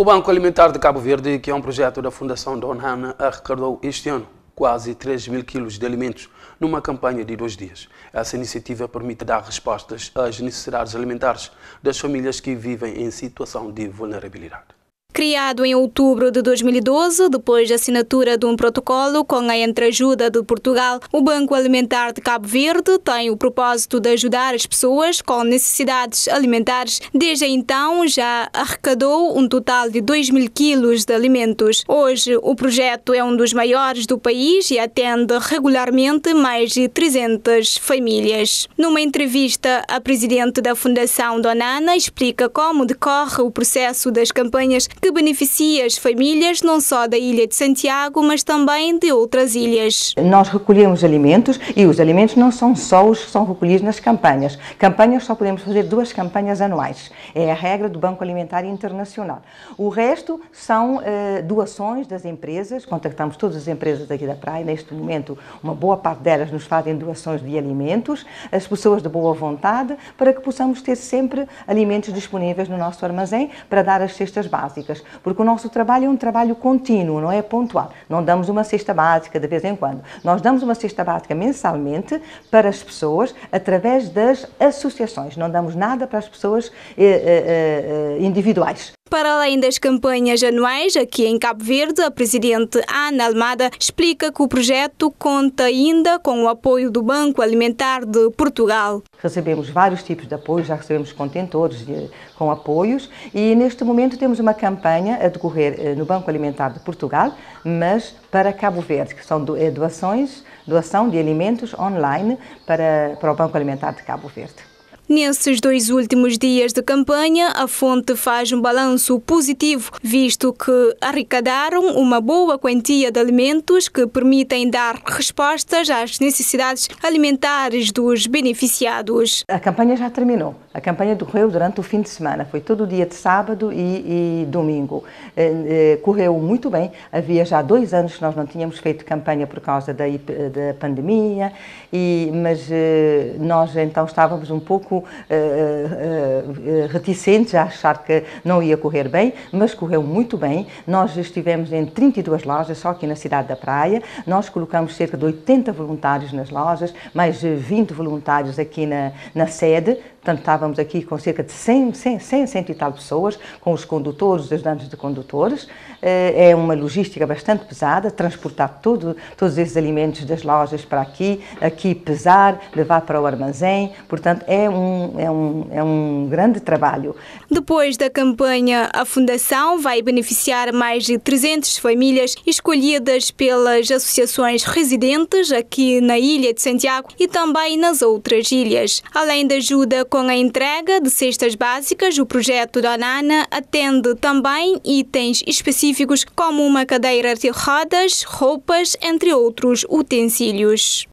O Banco Alimentar de Cabo Verde, que é um projeto da Fundação Don Hanna, arrecadou este ano quase 3 mil quilos de alimentos numa campanha de dois dias. Essa iniciativa permite dar respostas às necessidades alimentares das famílias que vivem em situação de vulnerabilidade. Criado em outubro de 2012, depois da assinatura de um protocolo com a entreajuda de Portugal, o Banco Alimentar de Cabo Verde tem o propósito de ajudar as pessoas com necessidades alimentares. Desde então, já arrecadou um total de 2 mil quilos de alimentos. Hoje, o projeto é um dos maiores do país e atende regularmente mais de 300 famílias. Numa entrevista, a presidente da Fundação Donana explica como decorre o processo das campanhas que beneficia as famílias não só da Ilha de Santiago, mas também de outras ilhas. Nós recolhemos alimentos e os alimentos não são só os que são recolhidos nas campanhas. Campanhas só podemos fazer duas campanhas anuais. É a regra do Banco Alimentar Internacional. O resto são uh, doações das empresas. Contactamos todas as empresas daqui da praia. Neste momento, uma boa parte delas nos fazem doações de alimentos, as pessoas de boa vontade, para que possamos ter sempre alimentos disponíveis no nosso armazém para dar as cestas básicas porque o nosso trabalho é um trabalho contínuo, não é pontual. Não damos uma cesta básica de vez em quando. Nós damos uma cesta básica mensalmente para as pessoas através das associações. Não damos nada para as pessoas eh, eh, eh, eh individuais. Para além das campanhas anuais, aqui em Cabo Verde, a presidente Ana Almada explica que o projeto conta ainda com o apoio do Banco Alimentar de Portugal. Recebemos vários tipos de apoio, já recebemos contentores de, com apoios e neste momento temos uma campanha a decorrer eh, no Banco Alimentar de Portugal, mas para Cabo Verde, que são eh, doações, doação de alimentos online para, para o Banco Alimentar de Cabo Verde. Nesses dois últimos dias de campanha, a fonte faz um balanço positivo, visto que arrecadaram uma boa quantia de alimentos que permitem dar respostas às necessidades alimentares dos beneficiados. A campanha já terminou. A campanha decorreu durante o fim de semana, foi todo o dia de sábado e, e domingo. Eh, eh, correu muito bem, havia já dois anos que nós não tínhamos feito campanha por causa da, da pandemia, e, mas eh, nós então estávamos um pouco eh, eh, eh, reticentes a achar que não ia correr bem, mas correu muito bem. Nós estivemos em 32 lojas, só aqui na cidade da Praia. Nós colocamos cerca de 80 voluntários nas lojas, mais de 20 voluntários aqui na, na sede. Portanto, estávamos aqui com cerca de 100, 100, 100, 100 e tal pessoas, com os condutores, os ajudantes de condutores. É uma logística bastante pesada, transportar tudo, todos esses alimentos das lojas para aqui, aqui pesar, levar para o armazém. Portanto, é um um, é, um, é um grande trabalho. Depois da campanha, a Fundação vai beneficiar mais de 300 famílias escolhidas pelas associações residentes aqui na Ilha de Santiago e também nas outras ilhas. Além da ajuda com a entrega de cestas básicas, o projeto da Nana atende também itens específicos como uma cadeira de rodas, roupas, entre outros utensílios.